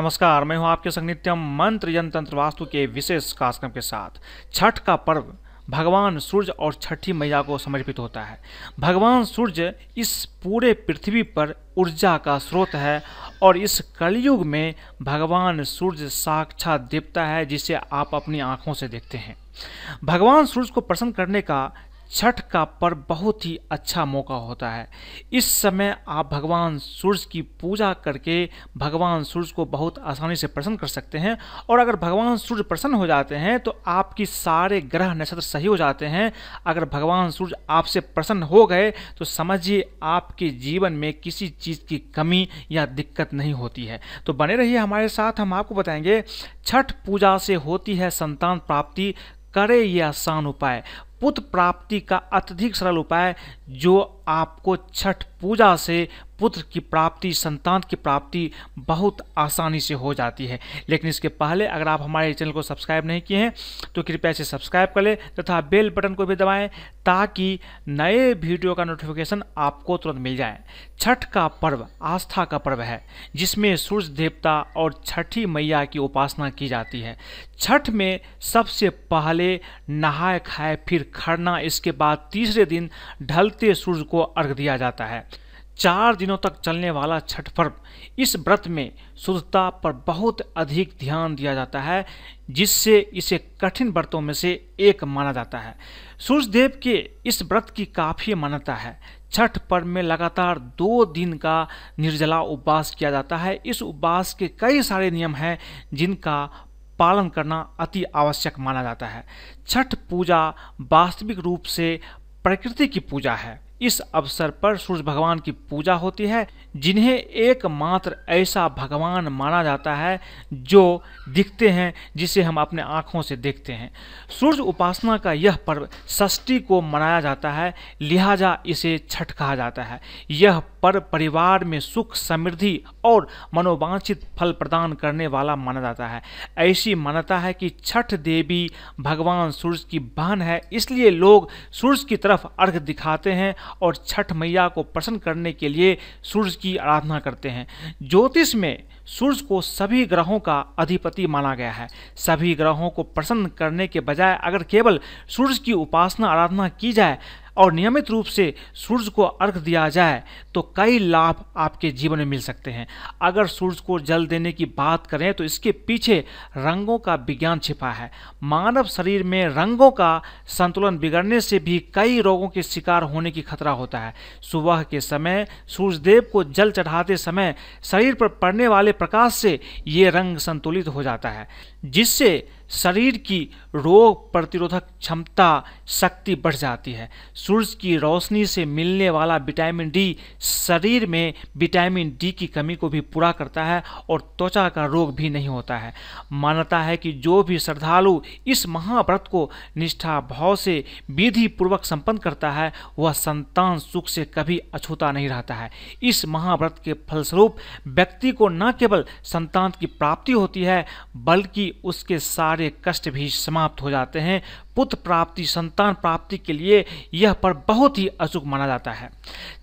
नमस्कार मैं हूं आपके संग नित्यम मंत्र यंत्र वास्तु के विशेष कार्यक्रम के साथ छठ का पर्व भगवान सूर्य और छठी मैया को समर्पित होता है भगवान सूर्य इस पूरे पृथ्वी पर ऊर्जा का स्रोत है और इस कलयुग में भगवान सूर्य साक्षात देवता है जिसे आप अपनी आँखों से देखते हैं भगवान सूर्य को प्रसन्न करने का छठ का पर्व बहुत ही अच्छा मौका होता है इस समय आप भगवान सूर्य की पूजा करके भगवान सूर्य को बहुत आसानी से प्रसन्न कर सकते हैं और अगर भगवान सूर्य प्रसन्न हो जाते हैं तो आपकी सारे ग्रह नक्षत्र सही हो जाते हैं अगर भगवान सूर्य आपसे प्रसन्न हो गए तो समझिए आपके जीवन में किसी चीज़ की कमी या दिक्कत नहीं होती है तो बने रहिए हमारे साथ हम आपको बताएंगे छठ पूजा से होती है संतान प्राप्ति करे ये आसान उपाय पुत्र प्राप्ति का अत्यधिक सरल उपाय जो आपको छठ पूजा से पुत्र की प्राप्ति संतान की प्राप्ति बहुत आसानी से हो जाती है लेकिन इसके पहले अगर आप हमारे चैनल को सब्सक्राइब नहीं किए हैं तो कृपया इसे सब्सक्राइब कर लें तथा बेल बटन को भी दबाएं ताकि नए वीडियो का नोटिफिकेशन आपको तुरंत मिल जाए छठ का पर्व आस्था का पर्व है जिसमें सूर्य देवता और छठी मैया की उपासना की जाती है छठ में सबसे पहले नहाए खाए फिर खरना इसके बाद तीसरे दिन ढलते सूर्य को अर्घ दिया जाता है चार दिनों तक चलने वाला छठ पर्व इस व्रत में शुद्धता पर बहुत अधिक ध्यान दिया जाता है जिससे इसे कठिन व्रतों में से एक माना जाता है सूर्यदेव के इस व्रत की काफ़ी मान्यता है छठ पर्व में लगातार दो दिन का निर्जला उपवास किया जाता है इस उपवास के कई सारे नियम हैं जिनका पालन करना अति आवश्यक माना जाता है छठ पूजा वास्तविक रूप से प्रकृति की पूजा है इस अवसर पर सूर्य भगवान की पूजा होती है जिन्हें एकमात्र ऐसा भगवान माना जाता है जो दिखते हैं जिसे हम अपने आँखों से देखते हैं सूर्य उपासना का यह पर्व षष्ठी को मनाया जाता है लिहाजा इसे छठ कहा जाता है यह पर्व परिवार में सुख समृद्धि और मनोवांछित फल प्रदान करने वाला माना जाता है ऐसी मान्यता है कि छठ देवी भगवान सूर्य की बहन है इसलिए लोग सूर्य की तरफ अर्घ दिखाते हैं और छठ मैया को प्रसन्न करने के लिए सूर्य की आराधना करते हैं ज्योतिष में सूर्य को सभी ग्रहों का अधिपति माना गया है सभी ग्रहों को प्रसन्न करने के बजाय अगर केवल सूर्य की उपासना आराधना की जाए और नियमित रूप से सूर्य को अर्घ दिया जाए तो कई लाभ आपके जीवन में मिल सकते हैं अगर सूर्य को जल देने की बात करें तो इसके पीछे रंगों का विज्ञान छिपा है मानव शरीर में रंगों का संतुलन बिगड़ने से भी कई रोगों के शिकार होने की खतरा होता है सुबह के समय सूर्यदेव को जल चढ़ाते समय शरीर पर पड़ने वाले प्रकाश से ये रंग संतुलित हो जाता है जिससे शरीर की रोग प्रतिरोधक क्षमता शक्ति बढ़ जाती है सूर्य की रोशनी से मिलने वाला विटामिन डी शरीर में विटामिन डी की कमी को भी पूरा करता है और त्वचा का रोग भी नहीं होता है मान्यता है कि जो भी श्रद्धालु इस महाव्रत को निष्ठा भाव से विधि पूर्वक संपन्न करता है वह संतान सुख से कभी अछूता नहीं रहता है इस महाव्रत के फलस्वरूप व्यक्ति को न केवल संतान की प्राप्ति होती है बल्कि उसके सारे सारे कष्ट भी समाप्त हो जाते हैं पुत्र प्राप्ति संतान प्राप्ति के लिए यह पर्व बहुत ही अचूक माना जाता है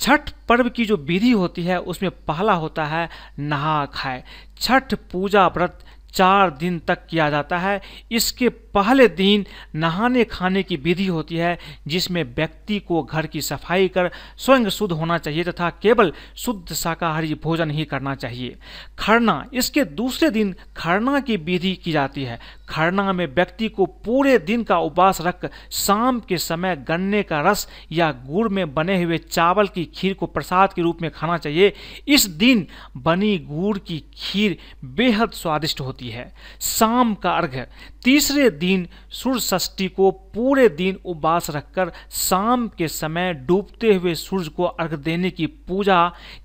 छठ पर्व की जो विधि होती है उसमें पहला होता है नहा खाए छठ पूजा व्रत चार दिन तक किया जाता है इसके पहले दिन नहाने खाने की विधि होती है जिसमें व्यक्ति को घर की सफाई कर स्वयं शुद्ध होना चाहिए तथा केवल शुद्ध शाकाहारी भोजन ही करना चाहिए खरना इसके दूसरे दिन खरना की विधि की जाती है खरना में व्यक्ति को पूरे दिन का उपवास रख शाम के समय गन्ने का रस या गुड़ में बने हुए चावल की खीर को प्रसाद के रूप में खाना चाहिए इस दिन बनी गुड़ की खीर बेहद स्वादिष्ट होती है शाम का अर्घ तीसरे दिन सूर्य षष्ठी को पूरे दिन उपवास रखकर शाम के समय डूबते हुए सूर्य को अर्घ देने की पूजा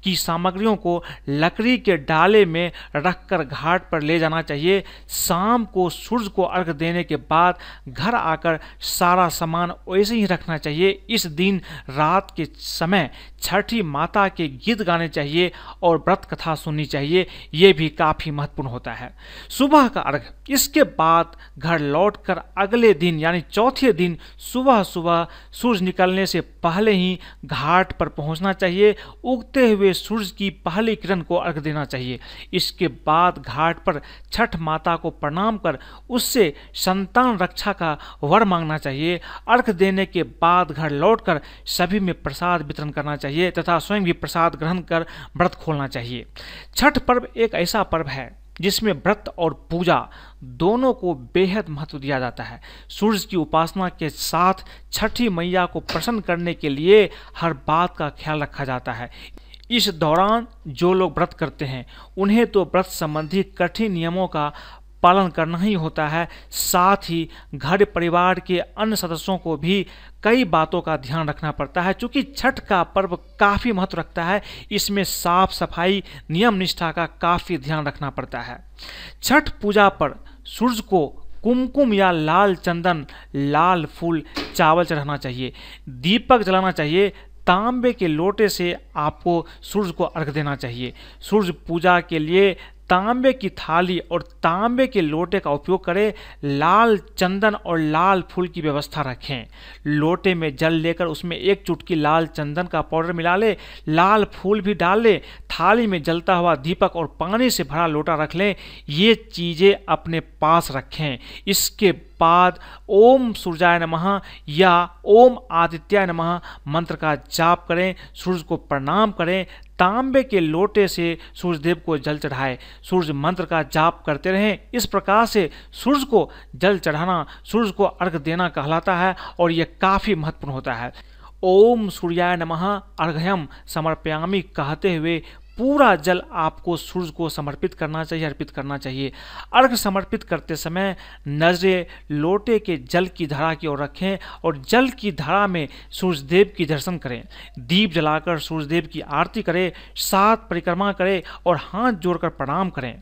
की सामग्रियों को लकड़ी के डाले में रखकर घाट पर ले जाना चाहिए शाम को सूर्य सूर्य को अर्घ देने के बाद घर आकर सारा सामान वैसे ही रखना चाहिए इस दिन रात के समय छठी माता के गीत गाने चाहिए और व्रत कथा सुननी चाहिए ये भी काफ़ी महत्वपूर्ण होता है सुबह का अर्घ इसके बाद घर लौटकर अगले दिन यानी चौथे दिन सुबह सुबह सूर्य निकलने से पहले ही घाट पर पहुंचना चाहिए उगते हुए सूर्य की पहली किरण को अर्घ देना चाहिए इसके बाद घाट पर छठ माता को प्रणाम कर उससे संतान रक्षा का वर मांगना चाहिए अर्घ देने के बाद घर लौटकर सभी में प्रसाद वितरण करना चाहिए चाहिए तथा स्वयं भी प्रसाद ग्रहण कर व्रत खोलना चाहिए छठ पर्व एक ऐसा पर्व है जिसमें व्रत और पूजा दोनों को बेहद महत्व दिया जाता है सूर्य की उपासना के साथ छठी मैया को प्रसन्न करने के लिए हर बात का ख्याल रखा जाता है इस दौरान जो लोग व्रत करते हैं उन्हें तो व्रत संबंधी कठिन नियमों का पालन करना ही होता है साथ ही घर परिवार के अन्य सदस्यों को भी कई बातों का ध्यान रखना पड़ता है क्योंकि छठ का पर्व काफ़ी महत्व रखता है इसमें साफ सफाई नियम निष्ठा का काफ़ी ध्यान रखना पड़ता है छठ पूजा पर सूर्य को कुमकुम या लाल चंदन लाल फूल चावल चढ़ाना चाहिए दीपक जलाना चाहिए तांबे के लोटे से आपको सूर्य को अर्घ देना चाहिए सूर्य पूजा के लिए तांबे की थाली और तांबे के लोटे का उपयोग करें लाल चंदन और लाल फूल की व्यवस्था रखें लोटे में जल लेकर उसमें एक चुटकी लाल चंदन का पाउडर मिला लें लाल फूल भी डाल लें थाली में जलता हुआ दीपक और पानी से भरा लोटा रख लें ये चीज़ें अपने पास रखें इसके बाद ओम सूर्याय नमः या ओम आदित्याय नमः मंत्र का जाप करें सूर्य को प्रणाम करें तांबे के लोटे से सूर्यदेव को जल चढ़ाए सूर्य मंत्र का जाप करते रहें इस प्रकार से सूर्य को जल चढ़ाना सूर्य को अर्घ देना कहलाता है और यह काफ़ी महत्वपूर्ण होता है ओम सूर्याय नमः अर्घयम समर्पयामी कहते हुए पूरा जल आपको सूर्य को समर्पित करना चाहिए अर्पित करना चाहिए अर्घ समर्पित करते समय नजरें लोटे के जल की धारा की ओर रखें और जल की धारा में सूर्यदेव की दर्शन करें दीप जलाकर सूर्यदेव की आरती करें सात परिक्रमा करें और हाथ जोड़कर प्रणाम करें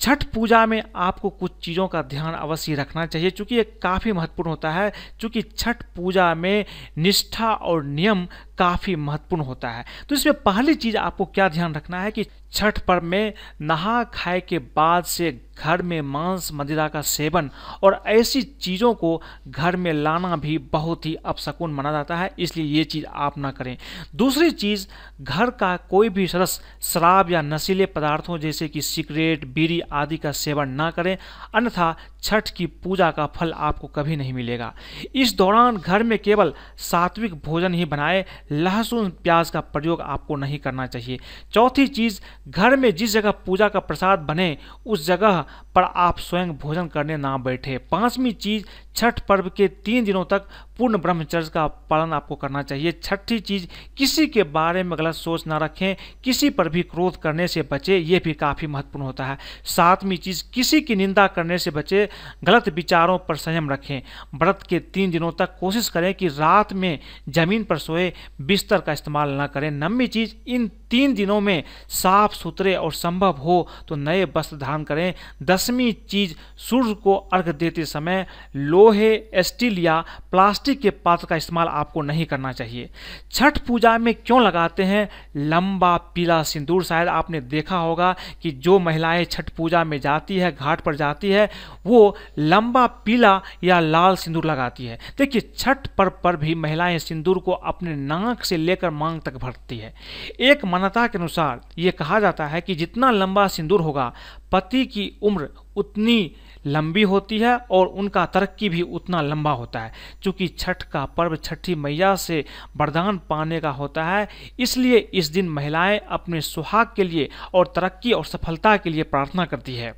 छठ पूजा में आपको कुछ चीज़ों का ध्यान अवश्य रखना चाहिए चूँकि ये काफ़ी महत्वपूर्ण होता है चूँकि छठ पूजा में निष्ठा और नियम काफ़ी महत्वपूर्ण होता है तो इसमें पहली चीज़ आपको क्या ध्यान रखना है कि छठ पर्व में नहा खाए के बाद से घर में मांस मदिरा का सेवन और ऐसी चीज़ों को घर में लाना भी बहुत ही अपशकुन माना जाता है इसलिए ये चीज़ आप ना करें दूसरी चीज़ घर का कोई भी सदस्य शराब या नशीले पदार्थों जैसे कि सिगरेट बीड़ी आदि का सेवन ना करें अन्यथा छठ की पूजा का फल आपको कभी नहीं मिलेगा इस दौरान घर में केवल सात्विक भोजन ही बनाए लहसुन प्याज का प्रयोग आपको नहीं करना चाहिए चौथी चीज़ घर में जिस जगह पूजा का प्रसाद बने उस जगह पर आप स्वयं भोजन करने ना बैठे पांचवी चीज छठ पर्व के तीन दिनों तक पूर्ण ब्रह्मचर्य का पालन आपको करना चाहिए छठी चीज किसी के बारे में गलत सोच ना रखें किसी पर भी क्रोध करने से बचे ये भी काफ़ी महत्वपूर्ण होता है सातवीं चीज किसी की निंदा करने से बचे गलत विचारों पर संयम रखें व्रत के तीन दिनों तक कोशिश करें कि रात में जमीन पर सोए बिस्तर का इस्तेमाल ना करें नवी चीज इन तीन दिनों में साफ सुथरे और संभव हो तो नए वस्त्र धारण करें दस दसवीं चीज सूर्य को अर्घ देते समय लोहे स्टील या प्लास्टिक के पात्र का इस्तेमाल आपको नहीं करना चाहिए छठ पूजा में क्यों लगाते हैं लंबा पीला सिंदूर शायद आपने देखा होगा कि जो महिलाएं छठ पूजा में जाती है घाट पर जाती है वो लंबा पीला या लाल सिंदूर लगाती है देखिए छठ पर्व पर भी महिलाएं सिंदूर को अपने नाक से लेकर मांग तक भरती है एक मान्यता के अनुसार ये कहा जाता है कि जितना लंबा सिंदूर होगा पति की उम्र उतनी लंबी होती है और उनका तरक्की भी उतना लंबा होता है क्योंकि छठ का पर्व छठी मैया से वरदान पाने का होता है इसलिए इस दिन महिलाएं अपने सुहाग के लिए और तरक्की और सफलता के लिए प्रार्थना करती है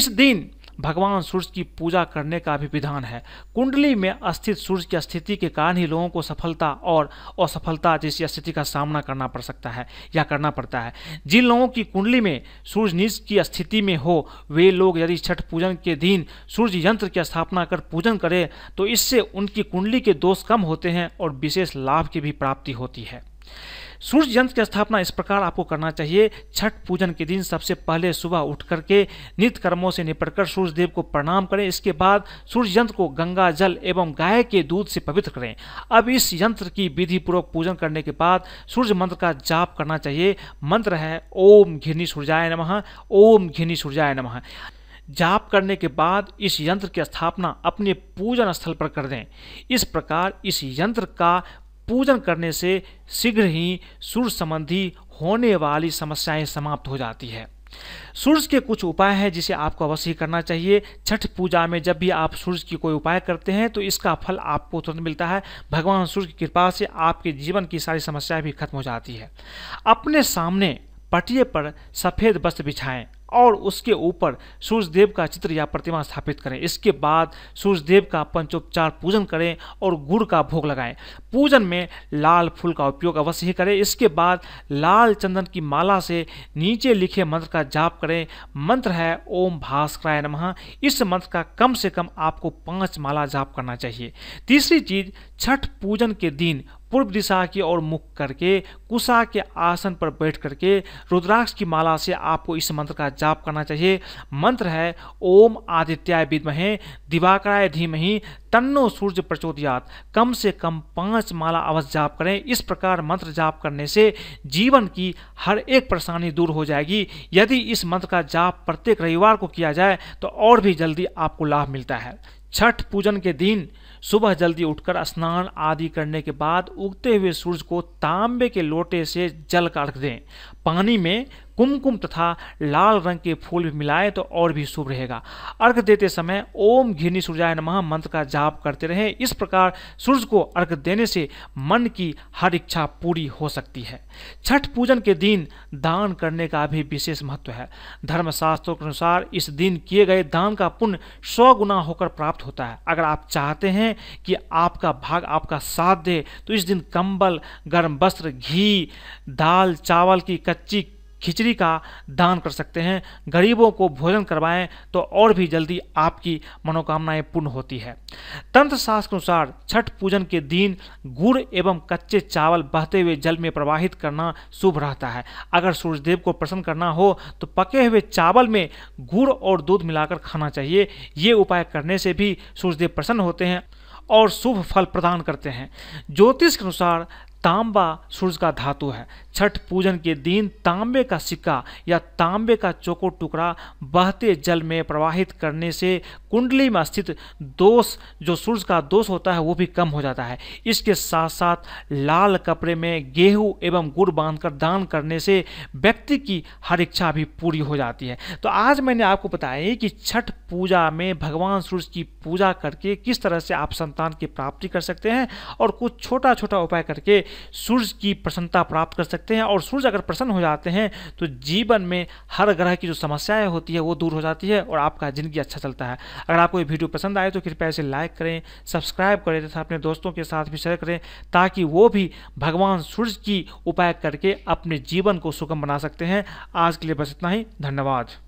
इस दिन भगवान सूर्य की पूजा करने का भी विधान है कुंडली में स्थित सूर्य की स्थिति के कारण ही लोगों को सफलता और असफलता जैसी स्थिति का सामना करना पड़ सकता है या करना पड़ता है जिन लोगों की कुंडली में सूर्य निज की स्थिति में हो वे लोग यदि छठ पूजन के दिन सूर्य यंत्र की स्थापना कर पूजन करें तो इससे उनकी कुंडली के दोष कम होते हैं और विशेष लाभ की भी प्राप्ति होती है सूर्य यंत्र की स्थापना इस प्रकार आपको करना चाहिए छठ पूजन के दिन सबसे पहले सुबह उठ करके नित्य कर्मों से निपटकर सूर्य देव को प्रणाम करें इसके बाद सूर्य यंत्र को गंगा जल एवं गाय के दूध से पवित्र करें अब इस यंत्र की विधि पूर्वक पूजन करने के बाद सूर्य मंत्र का जाप करना चाहिए मंत्र है ओम घिनी सूर्याय नम ओम घिनी सूर्याय नम जाप करने के बाद इस यंत्र की स्थापना अपने पूजन स्थल पर कर दें इस प्रकार इस यंत्र का पूजन करने से शीघ्र ही सूर्य संबंधी होने वाली समस्याएं समाप्त हो जाती है सूर्य के कुछ उपाय हैं जिसे आपको अवश्य करना चाहिए छठ पूजा में जब भी आप सूर्य की कोई उपाय करते हैं तो इसका फल आपको तुरंत मिलता है भगवान सूर्य की कृपा से आपके जीवन की सारी समस्याएं भी खत्म हो जाती है अपने सामने पटिए पर सफ़ेद वस्त्र बिछाएं और उसके ऊपर सूर्यदेव का चित्र या प्रतिमा स्थापित करें इसके बाद सूर्यदेव का पंचोपचार पूजन करें और गुड़ का भोग लगाएं पूजन में लाल फूल का उपयोग अवश्य ही करें इसके बाद लाल चंदन की माला से नीचे लिखे मंत्र का जाप करें मंत्र है ओम भास्कराय नमः इस मंत्र का कम से कम आपको पांच माला जाप करना चाहिए तीसरी चीज छठ पूजन के दिन पूर्व दिशा की ओर मुख करके कुशा के आसन पर बैठ करके रुद्राक्ष की माला से आपको इस मंत्र का जाप करना चाहिए मंत्र है ओम आदित्याय विद्महे दिवाकराय धीमहि तन्नो सूर्य प्रचोदयात कम से कम पांच माला अवश्य जाप करें इस प्रकार मंत्र जाप करने से जीवन की हर एक परेशानी दूर हो जाएगी यदि इस मंत्र का जाप प्रत्येक रविवार को किया जाए तो और भी जल्दी आपको लाभ मिलता है छठ पूजन के दिन सुबह जल्दी उठकर स्नान आदि करने के बाद उगते हुए सूर्य को तांबे के लोटे से जल का अर्घ दें पानी में कुमकुम तथा लाल रंग के फूल भी मिलाएं तो और भी शुभ रहेगा अर्घ देते समय ओम घिनी सूर्याय नमः मंत्र का जाप करते रहें इस प्रकार सूर्य को अर्घ देने से मन की हर इच्छा पूरी हो सकती है छठ पूजन के दिन दान करने का भी विशेष महत्व है धर्मशास्त्रों के अनुसार इस दिन किए गए दान का पुण्य सौ गुना होकर प्राप्त होता है अगर आप चाहते हैं कि आपका भाग आपका साथ दे तो इस दिन कंबल गर्म वस्त्र घी दाल चावल की कच्ची खिचड़ी का दान कर सकते हैं गरीबों को भोजन करवाएं तो और भी जल्दी आपकी मनोकामनाएं पूर्ण होती है तंत्र शास्त्र के अनुसार छठ पूजन के दिन गुड़ एवं कच्चे चावल बहते हुए जल में प्रवाहित करना शुभ रहता है अगर सूर्यदेव को प्रसन्न करना हो तो पके हुए चावल में गुड़ और दूध मिलाकर खाना चाहिए ये उपाय करने से भी सूर्यदेव प्रसन्न होते हैं और शुभ फल प्रदान करते हैं ज्योतिष के अनुसार तांबा सूर्य का धातु है छठ पूजन के दिन तांबे का सिक्का या तांबे का चोको टुकड़ा बहते जल में प्रवाहित करने से कुंडली में स्थित दोष जो सूर्य का दोष होता है वो भी कम हो जाता है इसके साथ साथ लाल कपड़े में गेहूं एवं गुड़ बांधकर दान करने से व्यक्ति की हर इच्छा भी पूरी हो जाती है तो आज मैंने आपको बताया कि छठ पूजा में भगवान सूर्य की पूजा करके किस तरह से आप संतान की प्राप्ति कर सकते हैं और कुछ छोटा छोटा उपाय करके सूर्य की प्रसन्नता प्राप्त कर सकते सकते हैं और सूर्य अगर प्रसन्न हो जाते हैं तो जीवन में हर ग्रह की जो समस्याएं होती है वो दूर हो जाती है और आपका ज़िंदगी अच्छा चलता है अगर आपको ये वीडियो पसंद आए तो कृपया इसे लाइक करें सब्सक्राइब करें तथा अपने दोस्तों के साथ भी शेयर करें ताकि वो भी भगवान सूर्य की उपाय करके अपने जीवन को सुगम बना सकते हैं आज के लिए बस इतना ही धन्यवाद